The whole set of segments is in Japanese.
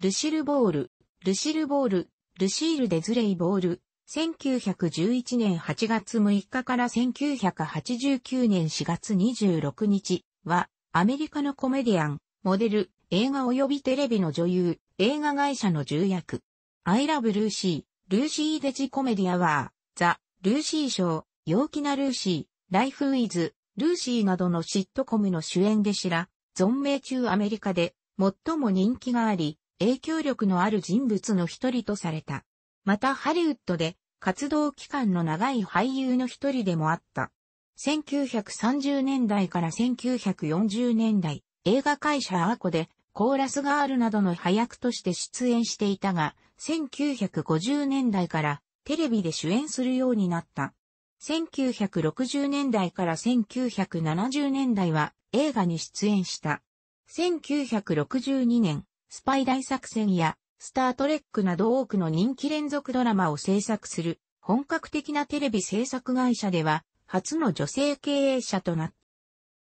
ルシルボール、ルシルボール、ルシール・デズレイ・ボール、1911年8月6日から1989年4月26日は、アメリカのコメディアン、モデル、映画及びテレビの女優、映画会社の重役。アイラブ・ルーシー、ルーシー・デジ・コメディアワー、ザ・ルーシー賞、陽気なルーシー、ライフ・ウィズ、ルーシーなどのシットコムの主演で知ら、存命中アメリカで最も人気があり、影響力のある人物の一人とされた。またハリウッドで活動期間の長い俳優の一人でもあった。1930年代から1940年代、映画会社アーコでコーラスガールなどの配役として出演していたが、1950年代からテレビで主演するようになった。1960年代から1970年代は映画に出演した。1962年、スパイ大作戦や、スタートレックなど多くの人気連続ドラマを制作する、本格的なテレビ制作会社では、初の女性経営者となっ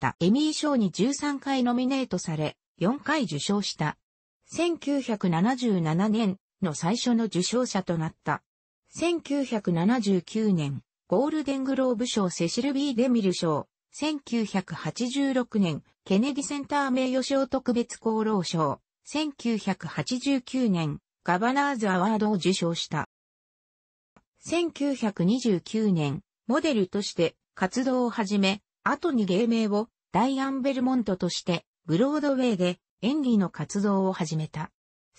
た。エミー賞に13回ノミネートされ、4回受賞した。1977年の最初の受賞者となった。1979年、ゴールデングローブ賞セシル・ビー・デミル賞、1986年、ケネディセンター名誉賞特別功労賞、1989年、ガバナーズアワードを受賞した。1929年、モデルとして活動を始め、後に芸名をダイアン・ベルモントとして、ブロードウェイで演技の活動を始めた。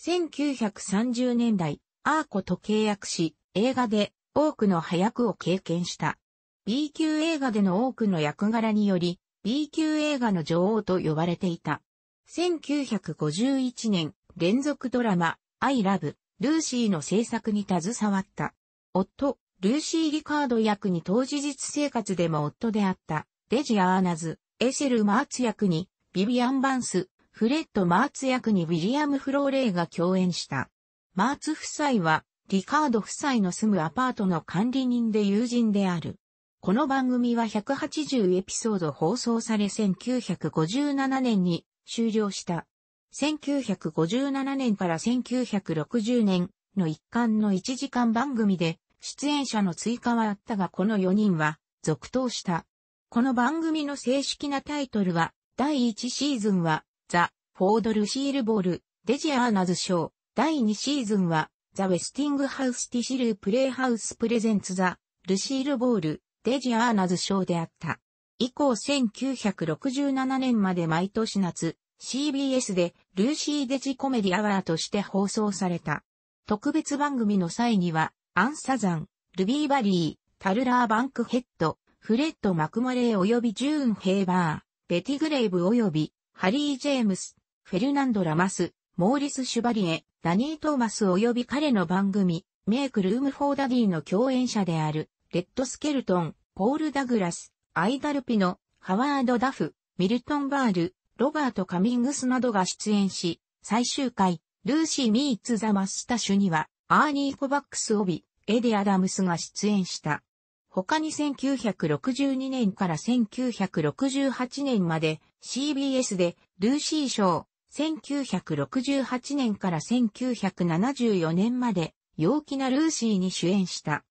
1930年代、アーコと契約し、映画で多くの派役を経験した。B 級映画での多くの役柄により、B 級映画の女王と呼ばれていた。1951年、連続ドラマ、I Love、ルーシーの制作に携わった。夫、ルーシー・リカード役に当時実生活でも夫であった、デジ・アーナズ、エシェル・マーツ役に、ビビアン・バンス、フレッド・マーツ役にウィリアム・フローレイが共演した。マーツ夫妻は、リカード夫妻の住むアパートの管理人で友人である。この番組は180エピソード放送され1957年に終了した。1957年から1960年の一貫の1時間番組で出演者の追加はあったがこの4人は続投した。この番組の正式なタイトルは第1シーズンはザ・フォード・ルシール・ボール・デジアーナズ・ショー。第2シーズンはザ・ウェスティング・ハウス・ティシル・プレイハウス・プレゼンツ・ザ・ルシール・ボール・デジアーナズ・ショーであった。以降1967年まで毎年夏、CBS でルーシー・デジ・コメディ・アワーとして放送された。特別番組の際には、アン・サザン、ルビー・バリー、タルラー・バンクヘッド、フレッド・マクモレー及びジューン・ヘーバー、ベティ・グレイブ及びハリー・ジェームス、フェルナンド・ラマス、モーリス・シュバリエ、ダニー・トーマス及び彼の番組、メイク・ルーム・フォー・ダディの共演者である、レッド・スケルトン、ポール・ダグラス、アイダルピノ、ハワード・ダフ、ミルトン・バール、ロバート・カミングスなどが出演し、最終回、ルーシー・ミーツ・ザ・マスタシュには、アーニー・コバックス・オビ、エディ・アダムスが出演した。他に1962年から1968年まで CBS でルーシー賞、1968年から1974年まで陽気なルーシーに主演した。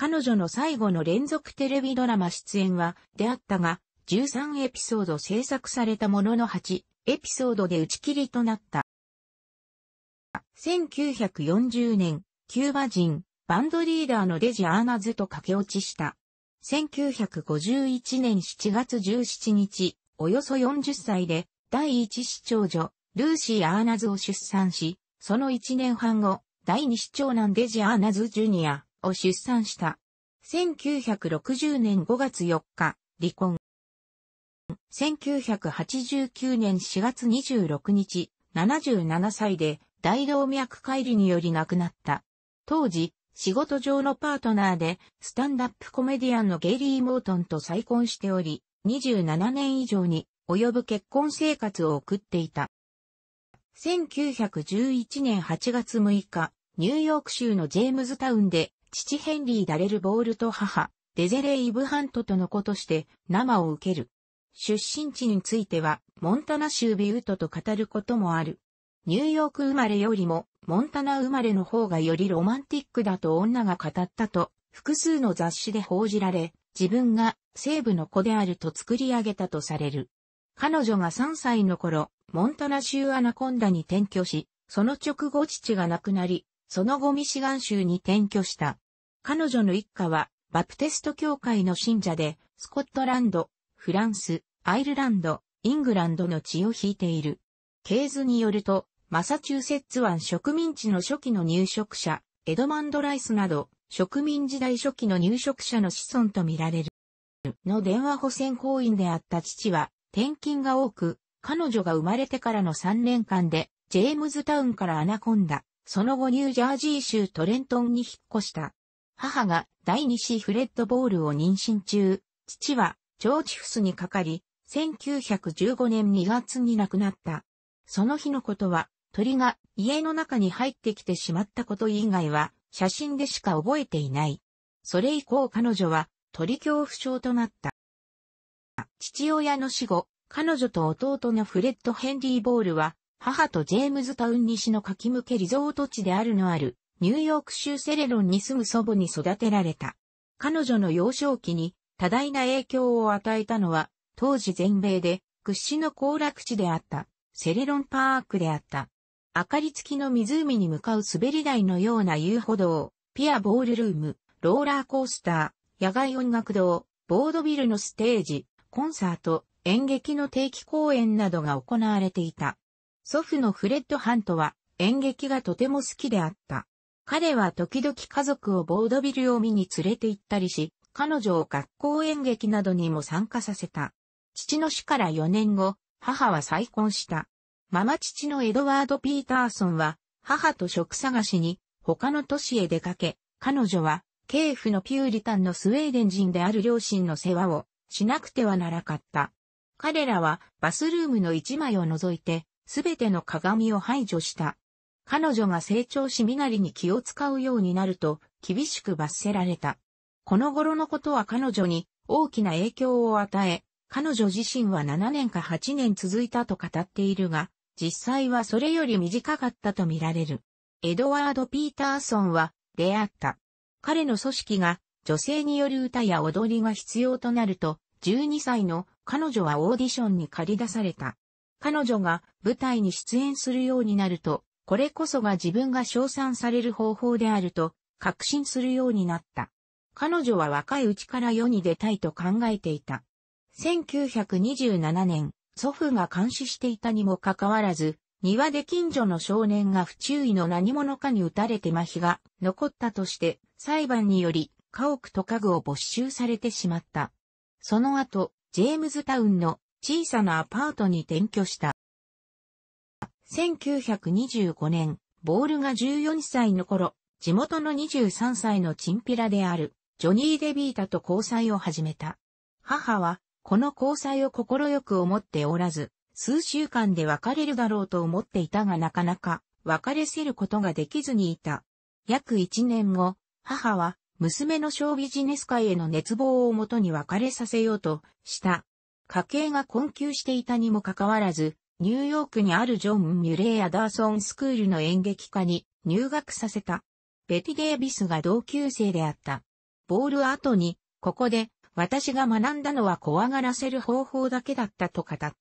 彼女の最後の連続テレビドラマ出演は、であったが、13エピソード制作されたものの8エピソードで打ち切りとなった。1940年、キューバ人、バンドリーダーのデジアーナズと駆け落ちした。1951年7月17日、およそ40歳で、第一市長女、ルーシー・アーナズを出産し、その1年半後、第二市長男デジアーナズ・ジュニア、を出産した。1960年5月4日、離婚。1989年4月26日、77歳で大動脈解離により亡くなった。当時、仕事上のパートナーで、スタンダップコメディアンのゲイリー・モートンと再婚しており、27年以上に及ぶ結婚生活を送っていた。1911年8月6日、ニューヨーク州のジェームズタウンで父ヘンリー・ダレル・ボールと母、デゼレイ・イブハントとの子として生を受ける。出身地については、モンタナ州ビュートと語ることもある。ニューヨーク生まれよりも、モンタナ生まれの方がよりロマンティックだと女が語ったと、複数の雑誌で報じられ、自分が西部の子であると作り上げたとされる。彼女が3歳の頃、モンタナ州アナコンダに転居し、その直後父が亡くなり、その後ミシガン州に転居した。彼女の一家は、バプテスト教会の信者で、スコットランド、フランス、アイルランド、イングランドの血を引いている。ケーズによると、マサチューセッツ湾植民地の初期の入植者、エドマンド・ライスなど、植民時代初期の入植者の子孫とみられる。の電話保線行員であった父は、転勤が多く、彼女が生まれてからの3年間で、ジェームズタウンからアナコンダ、その後ニュージャージー州トレントンに引っ越した。母が第二子フレッドボールを妊娠中、父はョーチフスにかかり、1915年2月に亡くなった。その日のことは、鳥が家の中に入ってきてしまったこと以外は、写真でしか覚えていない。それ以降彼女は鳥恐怖症となった。父親の死後、彼女と弟のフレッド・ヘンリー・ボールは母とジェームズタウン西の柿向けリゾート地であるのある、ニューヨーク州セレロンに住む祖母に育てられた。彼女の幼少期に多大な影響を与えたのは、当時全米で屈指の行楽地であった、セレロンパークであった。明かり付きの湖に向かう滑り台のような遊歩道、ピアボールルーム、ローラーコースター、野外音楽堂、ボードビルのステージ、コンサート、演劇の定期公演などが行われていた。祖父のフレッド・ハントは演劇がとても好きであった。彼は時々家族をボードビルを見に連れて行ったりし、彼女を学校演劇などにも参加させた。父の死から4年後、母は再婚した。ママ父のエドワード・ピーターソンは、母と職探しに他の都市へ出かけ、彼女は、ケーフのピューリタンのスウェーデン人である両親の世話をしなくてはならかった。彼らはバスルームの一枚を除いてすべての鏡を排除した。彼女が成長し身なりに気を使うようになると、厳しく罰せられた。この頃のことは彼女に大きな影響を与え、彼女自身は7年か8年続いたと語っているが、実際はそれより短かったとみられる。エドワード・ピーターソンは出会った。彼の組織が女性による歌や踊りが必要となると、12歳の彼女はオーディションに借り出された。彼女が舞台に出演するようになると、これこそが自分が称賛される方法であると確信するようになった。彼女は若いうちから世に出たいと考えていた。1927年、祖父が監視していたにもかかわらず、庭で近所の少年が不注意の何者かに撃たれて麻痺が残ったとして、裁判により家屋と家具を没収されてしまった。その後、ジェームズタウンの小さなアパートに転居した。1925年、ボールが14歳の頃、地元の23歳のチンピラである、ジョニー・デビータと交際を始めた。母は、この交際を心よく思っておらず、数週間で別れるだろうと思っていたがなかなか別れせることができずにいた。約一年後、母は娘の小ビジネス界への熱望をもとに別れさせようとした家計が困窮していたにもかかわらず、ニューヨークにあるジョン・ミュレー・アダーソンスクールの演劇科に入学させた。ベティ・デイビスが同級生であった。ボール後に、ここで、私が学んだのは怖がらせる方法だけだったと語った。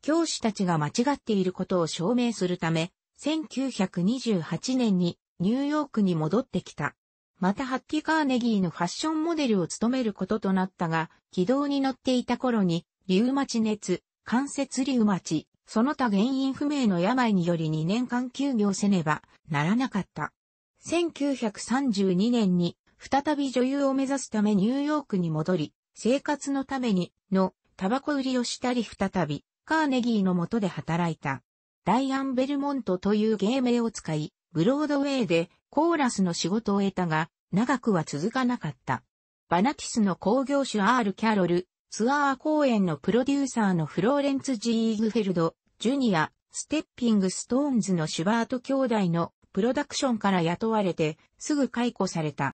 教師たちが間違っていることを証明するため、1928年にニューヨークに戻ってきた。またハッキ・カーネギーのファッションモデルを務めることとなったが、軌道に乗っていた頃に、リウマチ熱、関節リウマチ、その他原因不明の病により2年間休業せねばならなかった。1932年に再び女優を目指すためニューヨークに戻り、生活のためにのタバコ売りをしたり再びカーネギーの下で働いた。ダイアン・ベルモントという芸名を使い、ブロードウェイでコーラスの仕事を得たが、長くは続かなかった。バナティスの工業主 R. キャロル、ツアー公演のプロデューサーのフローレンツ・ジーグフェルド、ジュニア、ステッピング・ストーンズのシュバート兄弟のプロダクションから雇われて、すぐ解雇された。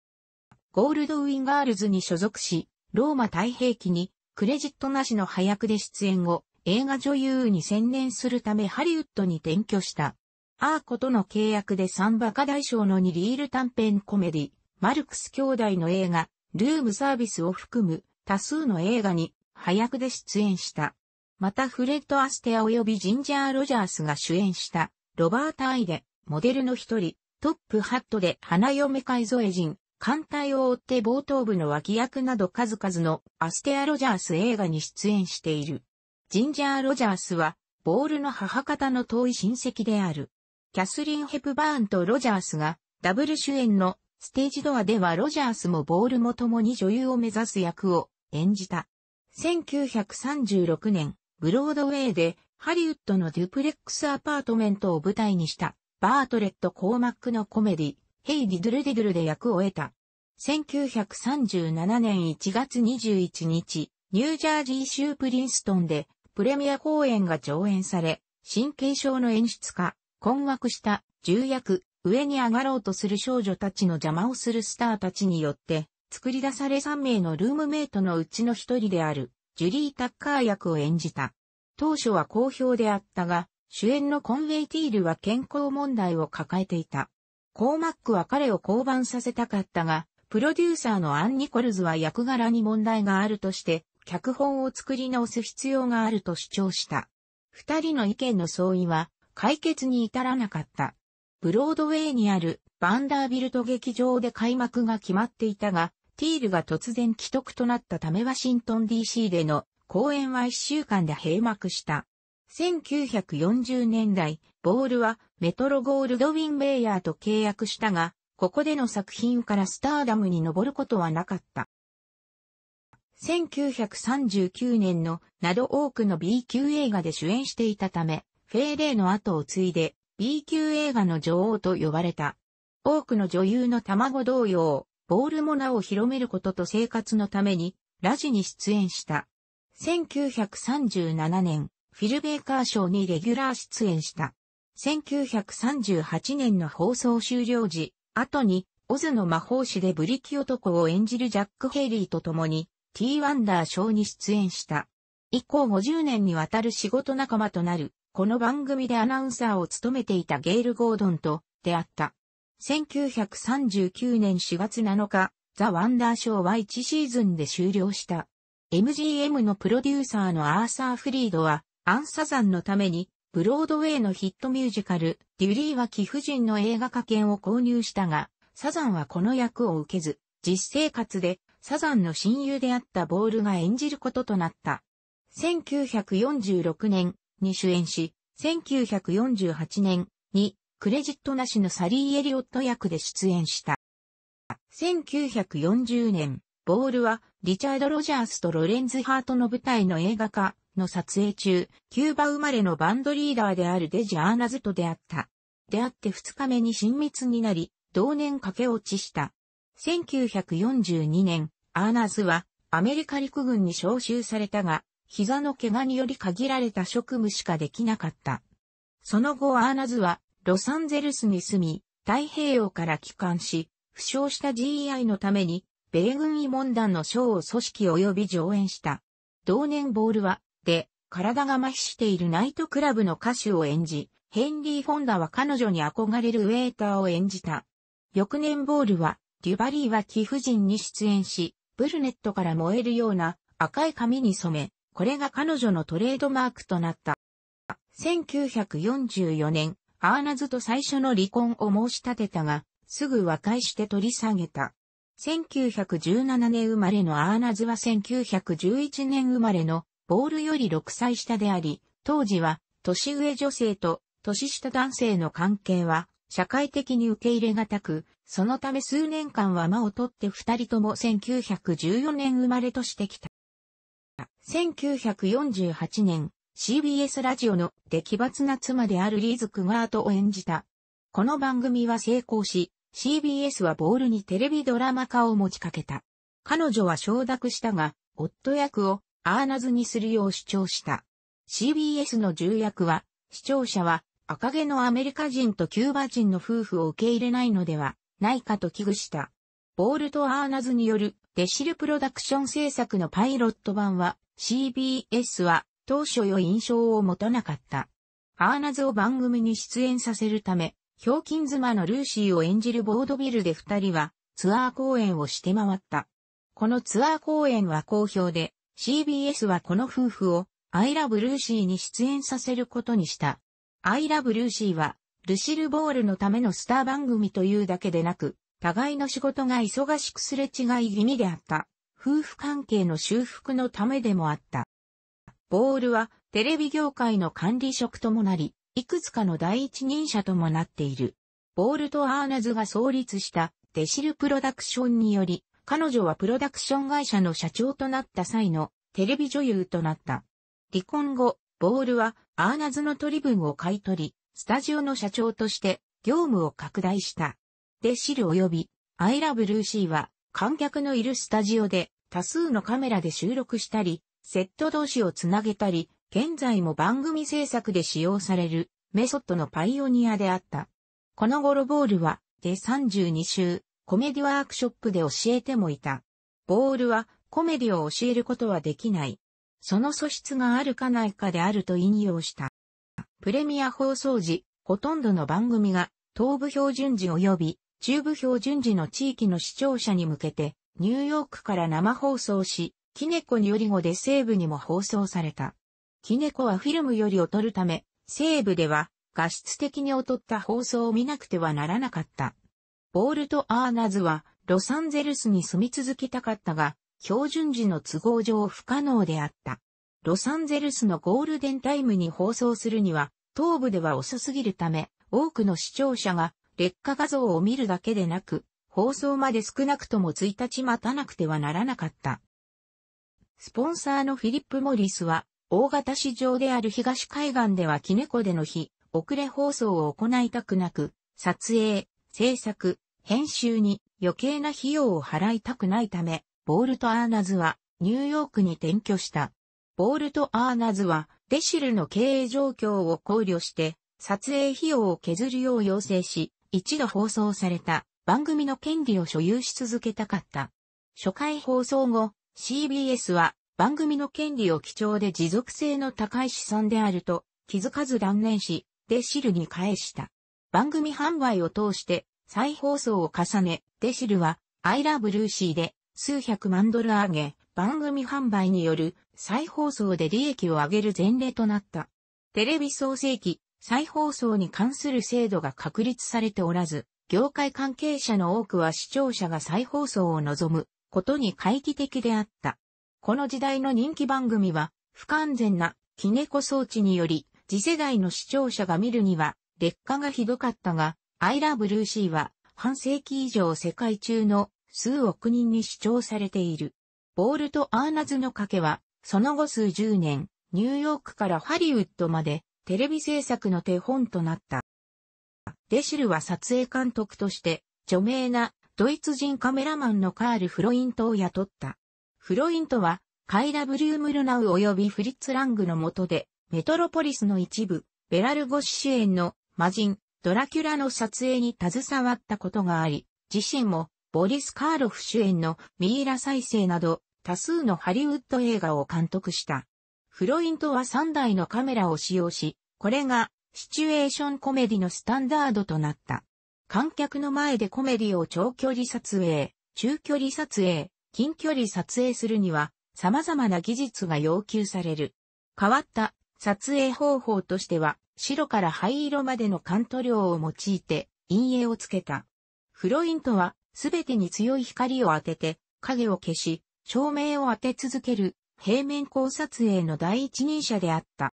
ゴールドウィンガールズに所属し、ローマ太平記に、クレジットなしの配役で出演後、映画女優に専念するためハリウッドに転居した。アーコとの契約で三馬鹿大賞の2リール短編コメディ、マルクス兄弟の映画、ルームサービスを含む多数の映画に派役で出演した。またフレッド・アステア及びジンジャー・ロジャースが主演したロバート・アイでモデルの一人、トップハットで花嫁改造え人、艦隊を追って冒頭部の脇役など数々のアステア・ロジャース映画に出演している。ジンジャー・ロジャースはボールの母方の遠い親戚である。キャスリン・ヘプバーンとロジャースが、ダブル主演のステージドアではロジャースもボールも共に女優を目指す役を演じた。1936年、ブロードウェイでハリウッドのデュプレックスアパートメントを舞台にしたバートレット・コーマックのコメディ、ヘイ・ディドゥルディドゥルで役を得た。1937年1月21日、ニュージャージー州プリンストンでプレミア公演が上演され、神経症の演出家、困惑した重役、上に上がろうとする少女たちの邪魔をするスターたちによって、作り出され3名のルームメイトのうちの一人である、ジュリー・タッカー役を演じた。当初は好評であったが、主演のコンウェイ・ティールは健康問題を抱えていた。コーマックは彼を降板させたかったが、プロデューサーのアン・ニコルズは役柄に問題があるとして、脚本を作り直す必要があると主張した。二人の意見の相違は、解決に至らなかった。ブロードウェイにあるバンダービルト劇場で開幕が決まっていたが、ティールが突然既得となったためワシントン DC での公演は1週間で閉幕した。1940年代、ボールはメトロゴールドウィン・ベイヤーと契約したが、ここでの作品からスターダムに登ることはなかった。1939年のなど多くの B 級映画で主演していたため、フェーレイの後を継いで B 級映画の女王と呼ばれた。多くの女優の卵同様、ボールも名を広めることと生活のために、ラジに出演した。1937年、フィル・ベーカー賞にレギュラー出演した。1938年の放送終了時、後に、オズの魔法師でブリキ男を演じるジャック・ヘイリーと共に、T ワンダー賞に出演した。以降50年にわたる仕事仲間となる、この番組でアナウンサーを務めていたゲイル・ゴードンと出会った。1939年4月7日、ザ・ワンダーショーは1シーズンで終了した。MGM のプロデューサーのアーサー・フリードは、アンサザンのために、ブロードウェイのヒットミュージカル、デュリーは貴婦人の映画化券を購入したが、サザンはこの役を受けず、実生活でサザンの親友であったボールが演じることとなった。1946年、に主演し、1948年にクレジットなしのサリー・エリオット役で出演した。1940年、ボールはリチャード・ロジャースとロレンズ・ハートの舞台の映画化の撮影中、キューバ生まれのバンドリーダーであるデジ・アーナズと出会った。出会って2日目に親密になり、同年駆け落ちした。1942年、アーナズはアメリカ陸軍に召集されたが、膝の怪我により限られた職務しかできなかった。その後アーナズはロサンゼルスに住み、太平洋から帰還し、負傷した GI のために、米軍慰問団の賞を組織及び上演した。同年ボールは、で、体が麻痺しているナイトクラブの歌手を演じ、ヘンリー・フォンダは彼女に憧れるウェーターを演じた。翌年ボールは、デュバリーは貴婦人に出演し、ブルネットから燃えるような赤い髪に染め、これが彼女のトレードマークとなった。1944年、アーナズと最初の離婚を申し立てたが、すぐ和解して取り下げた。1917年生まれのアーナズは1911年生まれのボールより6歳下であり、当時は年上女性と年下男性の関係は社会的に受け入れがたく、そのため数年間は間を取って二人とも1914年生まれとしてきた。1948年、CBS ラジオの出来抜な妻であるリーズ・クガートを演じた。この番組は成功し、CBS はボールにテレビドラマ化を持ちかけた。彼女は承諾したが、夫役をアーナズにするよう主張した。CBS の重役は、視聴者は赤毛のアメリカ人とキューバ人の夫婦を受け入れないのではないかと危惧した。ボールとアーナズによるデシルプロダクション制作のパイロット版は CBS は当初よ印象を持たなかった。アーナズを番組に出演させるため、ひょうきん妻のルーシーを演じるボードビルで二人はツアー公演をして回った。このツアー公演は好評で、CBS はこの夫婦をアイラブルーシーに出演させることにした。アイラブルーシーは、ルシル・ボールのためのスター番組というだけでなく、互いの仕事が忙しくすれ違い気味であった。夫婦関係の修復のためでもあった。ボールはテレビ業界の管理職ともなり、いくつかの第一人者ともなっている。ボールとアーナズが創立したデシルプロダクションにより、彼女はプロダクション会社の社長となった際のテレビ女優となった。離婚後、ボールはアーナズの取り分を買い取り、スタジオの社長として業務を拡大した。デシル及びアイラブルーシーは観客のいるスタジオで多数のカメラで収録したり、セット同士をつなげたり、現在も番組制作で使用されるメソッドのパイオニアであった。この頃ボールは、で32週、コメディワークショップで教えてもいた。ボールはコメディを教えることはできない。その素質があるかないかであると引用した。プレミア放送時、ほとんどの番組が、東部標準時及び中部標準時の地域の視聴者に向けて、ニューヨークから生放送し、キネコにより後で西部にも放送された。キネコはフィルムより劣るため、西部では画質的に劣った放送を見なくてはならなかった。ボールとアーナズはロサンゼルスに住み続きたかったが、標準時の都合上不可能であった。ロサンゼルスのゴールデンタイムに放送するには、東部では遅すぎるため、多くの視聴者が劣化画像を見るだけでなく、放送まで少なくとも1日待たなくてはならなかった。スポンサーのフィリップ・モリスは、大型市場である東海岸ではキネコでの日、遅れ放送を行いたくなく、撮影、制作、編集に余計な費用を払いたくないため、ボールとアーナズはニューヨークに転居した。ボールとアーナズはデシルの経営状況を考慮して撮影費用を削るよう要請し、一度放送された番組の権利を所有し続けたかった。初回放送後、CBS は番組の権利を貴重で持続性の高い資産であると気づかず断念し、デシルに返した。番組販売を通して再放送を重ね、デシルは I Love Lucy で数百万ドル上げ、番組販売による再放送で利益を上げる前例となった。テレビ創世記再放送に関する制度が確立されておらず、業界関係者の多くは視聴者が再放送を望むことに懐疑的であった。この時代の人気番組は不完全なキネコ装置により次世代の視聴者が見るには劣化がひどかったが、アイラブルーシーは半世紀以上世界中の数億人に視聴されている。ボールとアーナズの賭けはその後数十年ニューヨークからハリウッドまでテレビ制作の手本となった。デシルは撮影監督として、著名なドイツ人カメラマンのカール・フロイントを雇った。フロイントは、カイラ・ブリュームルナウ及びフリッツ・ラングの下で、メトロポリスの一部、ベラルゴシ主演の魔人、ドラキュラの撮影に携わったことがあり、自身もボリス・カーロフ主演のミイラ再生など多数のハリウッド映画を監督した。フロイントは3台のカメラを使用し、これがシチュエーションコメディのスタンダードとなった。観客の前でコメディを長距離撮影、中距離撮影、近距離撮影するには様々な技術が要求される。変わった撮影方法としては白から灰色までのカント量を用いて陰影をつけた。フロイントはすべてに強い光を当てて影を消し照明を当て続ける平面考撮影の第一人者であった。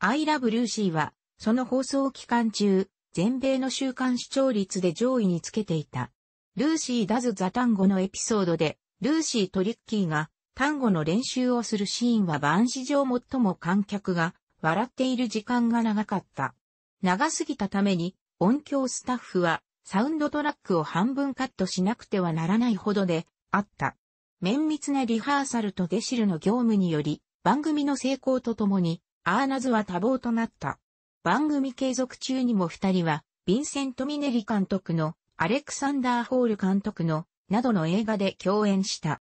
I Love Lucy は、その放送期間中、全米の週間視聴率で上位につけていた。ルーシー・ダズ・ザ・ンゴのエピソードで、ルーシートリッキーが単語の練習をするシーンは番史上最も観客が笑っている時間が長かった。長すぎたために音響スタッフはサウンドトラックを半分カットしなくてはならないほどであった。綿密なリハーサルとデシルの業務により、番組の成功とともに、アーナズは多忙となった。番組継続中にも二人は、ヴィンセント・ミネリ監督の、アレクサンダー・ホール監督の、などの映画で共演した。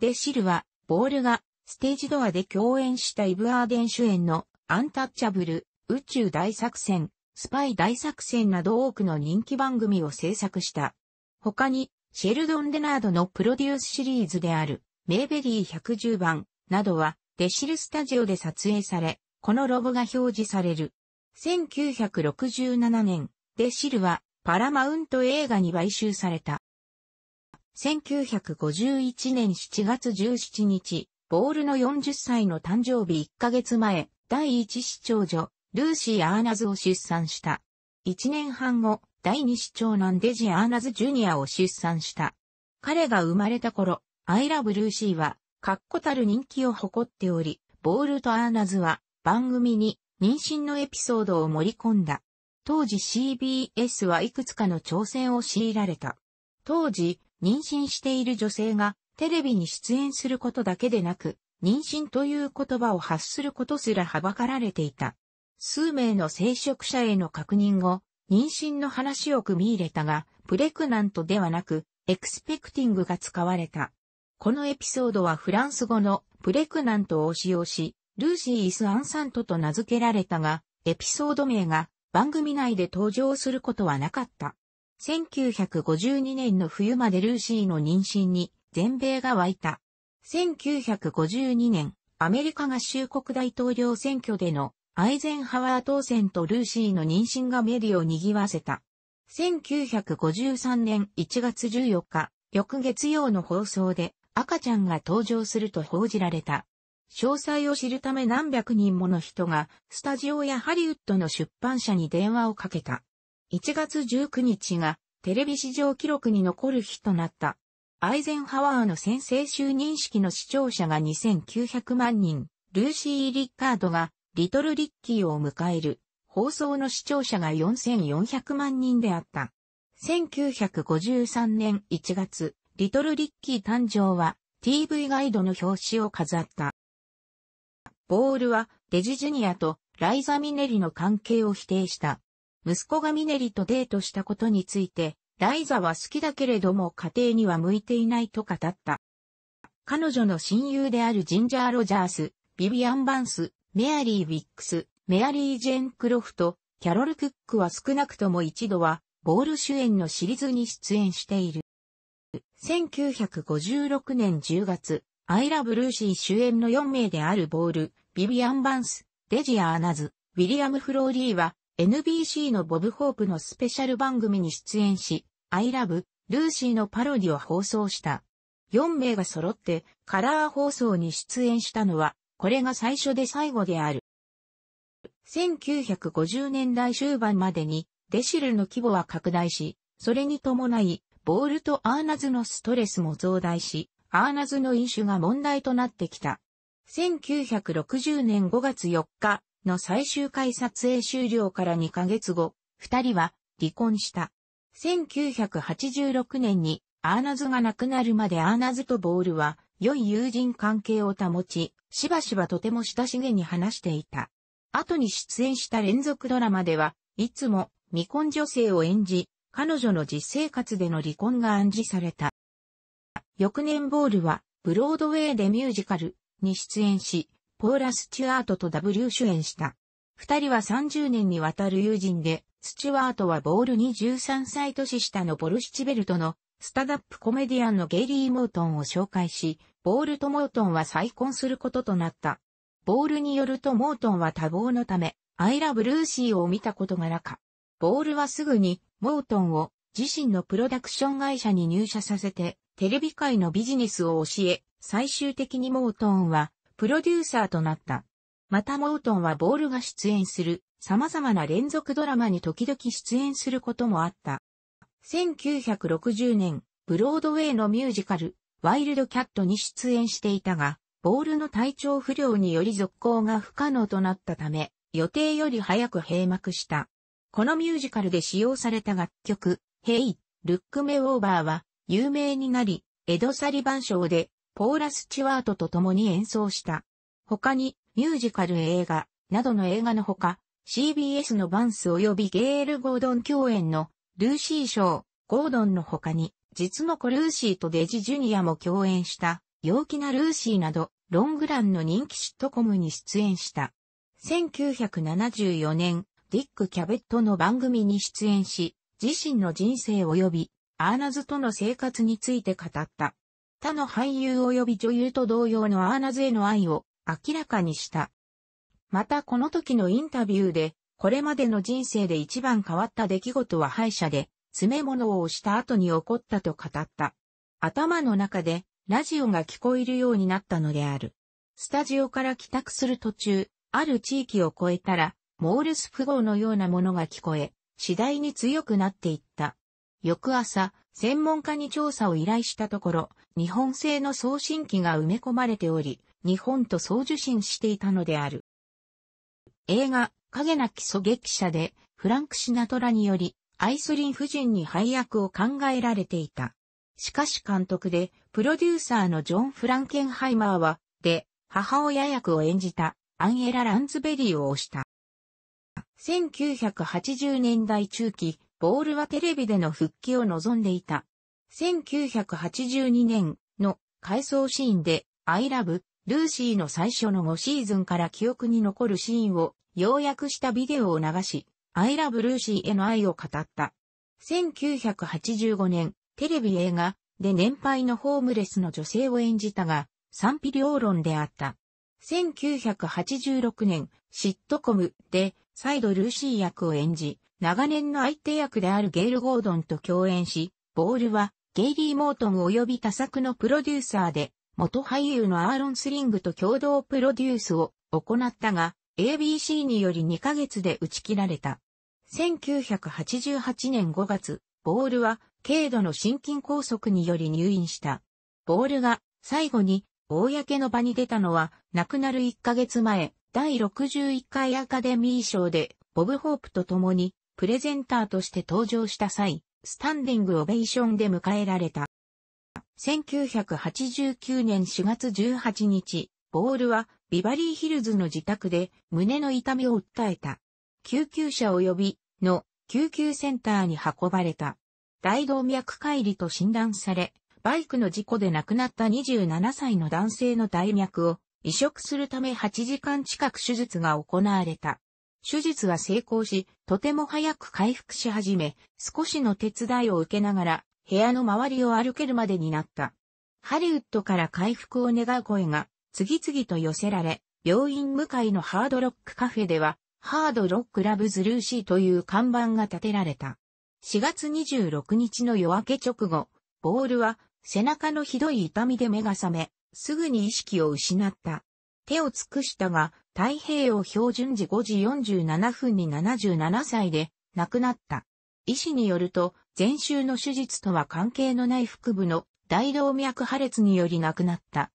デシルは、ボールが、ステージドアで共演したイブ・アーデン主演の、アンタッチャブル、宇宙大作戦、スパイ大作戦など多くの人気番組を制作した。他に、シェルドン・レナードのプロデュースシリーズである、メイベリー110番などは、デシルスタジオで撮影され、このロゴが表示される。1967年、デシルは、パラマウント映画に買収された。1951年7月17日、ボールの40歳の誕生日1ヶ月前、第一子長女、ルーシー・アーナズを出産した。1年半後、第二子長男デジアーナズ・ジュニアを出産した。彼が生まれた頃、アイラブルーシーは、確固たる人気を誇っており、ボールとアーナズは番組に妊娠のエピソードを盛り込んだ。当時 CBS はいくつかの挑戦を強いられた。当時、妊娠している女性がテレビに出演することだけでなく、妊娠という言葉を発することすらはばかられていた。数名の聖職者への確認後、妊娠の話を組み入れたが、プレクナントではなく、エクスペクティングが使われた。このエピソードはフランス語のプレクナントを使用し、ルーシー・イス・アンサントと名付けられたが、エピソード名が番組内で登場することはなかった。1952年の冬までルーシーの妊娠に全米が湧いた。1952年、アメリカ合衆国大統領選挙でのアイゼンハワー当選とルーシーの妊娠がメディを賑わせた。1953年1月14日、翌月曜の放送で赤ちゃんが登場すると報じられた。詳細を知るため何百人もの人がスタジオやハリウッドの出版社に電話をかけた。1月19日がテレビ史上記録に残る日となった。アイゼンハワーの先制就任式の視聴者が2900万人、ルーシー・リッカードがリトル・リッキーを迎える放送の視聴者が4400万人であった。1953年1月、リトル・リッキー誕生は TV ガイドの表紙を飾った。ボールはデジジュニアとライザ・ミネリの関係を否定した。息子がミネリとデートしたことについて、ライザは好きだけれども家庭には向いていないと語った。彼女の親友であるジンジャー・ロジャース、ビビアン・バンス、メアリー・ウィックス、メアリー・ジェン・クロフト、キャロル・クックは少なくとも一度は、ボール主演のシリーズに出演している。1956年10月、アイラ・ブルーシー主演の4名であるボール、ビビアン・バンス、デジア・アナズ、ウィリアム・フローリーは、NBC のボブ・ホープのスペシャル番組に出演し、アイラブ、ルーシーのパロディを放送した。4名が揃ってカラー放送に出演したのはこれが最初で最後である。1950年代終盤までにデシルの規模は拡大し、それに伴い、ボールとアーナズのストレスも増大し、アーナズの飲酒が問題となってきた。1960年5月4日の最終回撮影終了から2ヶ月後、二人は離婚した。1986年にアーナズが亡くなるまでアーナズとボールは良い友人関係を保ち、しばしばとても親しげに話していた。後に出演した連続ドラマでは、いつも未婚女性を演じ、彼女の実生活での離婚が暗示された。翌年ボールは、ブロードウェイでミュージカルに出演し、ポーラ・スチュアートと W 主演した。二人は30年にわたる友人で、スチュワートはボールに13歳年下のボルシチベルトのスタダップコメディアンのゲイリー・モートンを紹介し、ボールとモートンは再婚することとなった。ボールによるとモートンは多忙のため、アイラブルーシーを見たことがなか。ボールはすぐに、モートンを自身のプロダクション会社に入社させて、テレビ界のビジネスを教え、最終的にモートンは、プロデューサーとなった。またモートンはボールが出演する、様々な連続ドラマに時々出演することもあった。1960年、ブロードウェイのミュージカル、ワイルドキャットに出演していたが、ボールの体調不良により続行が不可能となったため、予定より早く閉幕した。このミュージカルで使用された楽曲、Hey! ルックメオーバーは有名になり、エド・サリバン賞でポーラ・スチュワートと共に演奏した。他にミュージカル映画などの映画のほか、CBS のバンス及びゲール・ゴードン共演のルーシー賞、ゴードンの他に実の子ルーシーとデジ・ジュニアも共演した、陽気なルーシーなど、ロングランの人気シットコムに出演した。1974年、ディック・キャベットの番組に出演し、自身の人生及び、アーナズとの生活について語った。他の俳優及び女優と同様のアーナズへの愛を明らかにした。またこの時のインタビューで、これまでの人生で一番変わった出来事は敗者で、詰め物をした後に起こったと語った。頭の中でラジオが聞こえるようになったのである。スタジオから帰宅する途中、ある地域を越えたら、モールス符号のようなものが聞こえ、次第に強くなっていった。翌朝、専門家に調査を依頼したところ、日本製の送信機が埋め込まれており、日本と送受信していたのである。映画、影なき狙撃者で、フランク・シナトラにより、アイスリン夫人に配役を考えられていた。しかし監督で、プロデューサーのジョン・フランケンハイマーは、で、母親役を演じた、アンエラ・ランズベリーを推した。1980年代中期、ボールはテレビでの復帰を望んでいた。1982年の回想シーンで、アイラブ・ルーシーの最初の5シーズンから記憶に残るシーンを要約したビデオを流し、I Love Lucy への愛を語った。1985年、テレビ映画で年配のホームレスの女性を演じたが、賛否両論であった。1986年、シットコムで再度ルーシー役を演じ、長年の相手役であるゲイル・ゴードンと共演し、ボールはゲイリー・モートン及び多作のプロデューサーで、元俳優のアーロン・スリングと共同プロデュースを行ったが、ABC により2ヶ月で打ち切られた。1988年5月、ボールは軽度の心筋梗塞により入院した。ボールが最後に公の場に出たのは亡くなる1ヶ月前、第61回アカデミー賞でボブ・ホープと共にプレゼンターとして登場した際、スタンディングオベーションで迎えられた。1989年4月18日、ボールはビバリーヒルズの自宅で胸の痛みを訴えた。救急車及びの救急センターに運ばれた。大動脈解離と診断され、バイクの事故で亡くなった27歳の男性の大脈を移植するため8時間近く手術が行われた。手術は成功し、とても早く回復し始め、少しの手伝いを受けながら、部屋の周りを歩けるまでになった。ハリウッドから回復を願う声が次々と寄せられ、病院向かいのハードロックカフェでは、ハードロックラブズルーシーという看板が立てられた。4月26日の夜明け直後、ボールは背中のひどい痛みで目が覚め、すぐに意識を失った。手を尽くしたが、太平洋標準時5時47分に77歳で亡くなった。医師によると、前週の手術とは関係のない腹部の大動脈破裂により亡くなった。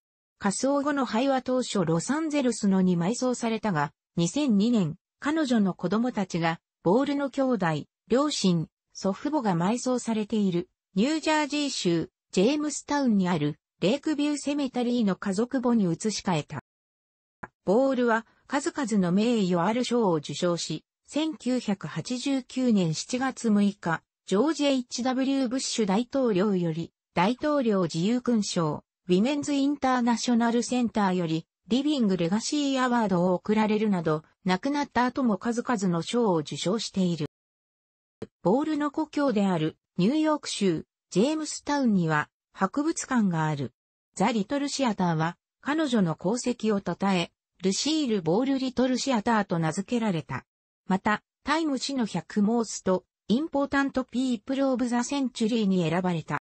仮装後の肺は当初ロサンゼルスのに埋葬されたが、2002年、彼女の子供たちが、ボールの兄弟、両親、祖父母が埋葬されている、ニュージャージー州、ジェームスタウンにある、レイクビューセメタリーの家族墓に移し替えた。ボールは、数々の名誉ある賞を受賞し、1989年7月6日、ジョージ・ H.W. ブッシュ大統領より、大統領自由勲章、ウィメンズインターナショナルセンターより、リビングレガシーアワードを贈られるなど、亡くなった後も数々の賞を受賞している。ボールの故郷であるニューヨーク州ジェームスタウンには博物館がある。ザ・リトルシアターは彼女の功績を称え、ルシール・ボール・リトルシアターと名付けられた。また、タイム誌の100モースト、インポータント・ピープル・オブ・ザ・センチュリーに選ばれた。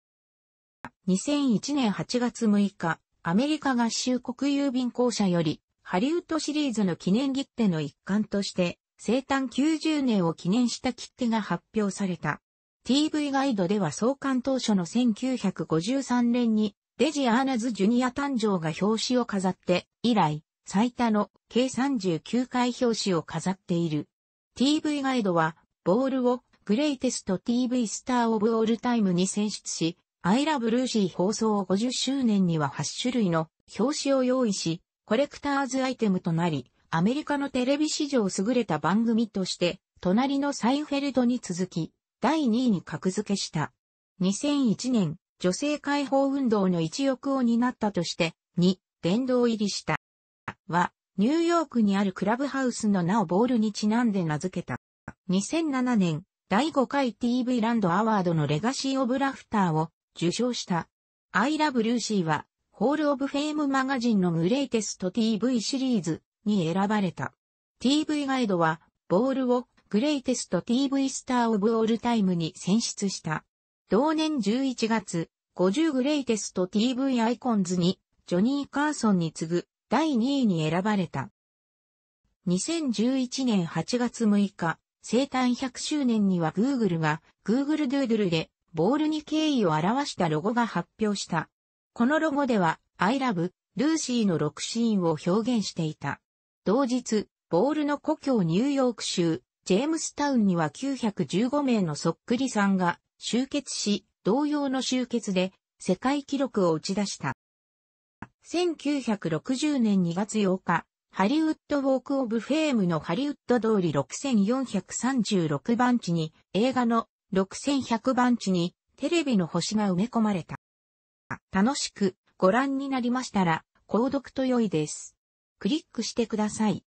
2001年8月6日、アメリカ合衆国郵便公社より、ハリウッドシリーズの記念切手の一環として、生誕90年を記念した切手が発表された。TV ガイドでは創刊当初の1953年に、デジアーナズ・ジュニア誕生が表紙を飾って、以来、最多の計39回表紙を飾っている。TV ガイドは、ボールをグレイテスト TV スターオブオールタイムに選出し、アイラブルーシー放送50周年には8種類の表紙を用意し、コレクターズアイテムとなり、アメリカのテレビ史上優れた番組として、隣のサインフェルドに続き、第2位に格付けした。2001年、女性解放運動の一翼を担ったとして、2、殿堂入りした。は、ニューヨークにあるクラブハウスの名をボールにちなんで名付けた。2007年、第5回 TV ランドアワードのレガシー・オブ・ラフターを受賞した。I Love Lucy は、ホールオブフェームマガジンのグレイテスト TV シリーズに選ばれた。TV ガイドは、ボールをグレイテスト TV スターオブオールタイムに選出した。同年11月、50グレイテスト TV アイコンズに、ジョニー・カーソンに次ぐ第2位に選ばれた。2011年8月6日、生誕100周年には Google が Google Doodle でボールに敬意を表したロゴが発表した。このロゴでは、I love, ルーシーの6シーンを表現していた。同日、ボールの故郷ニューヨーク州、ジェームスタウンには915名のそっくりさんが集結し、同様の集結で世界記録を打ち出した。1960年2月8日、ハリウッドウォークオブフェームのハリウッド通り6436番地に映画の6100番地にテレビの星が埋め込まれた。楽しくご覧になりましたら、購読と良いです。クリックしてください。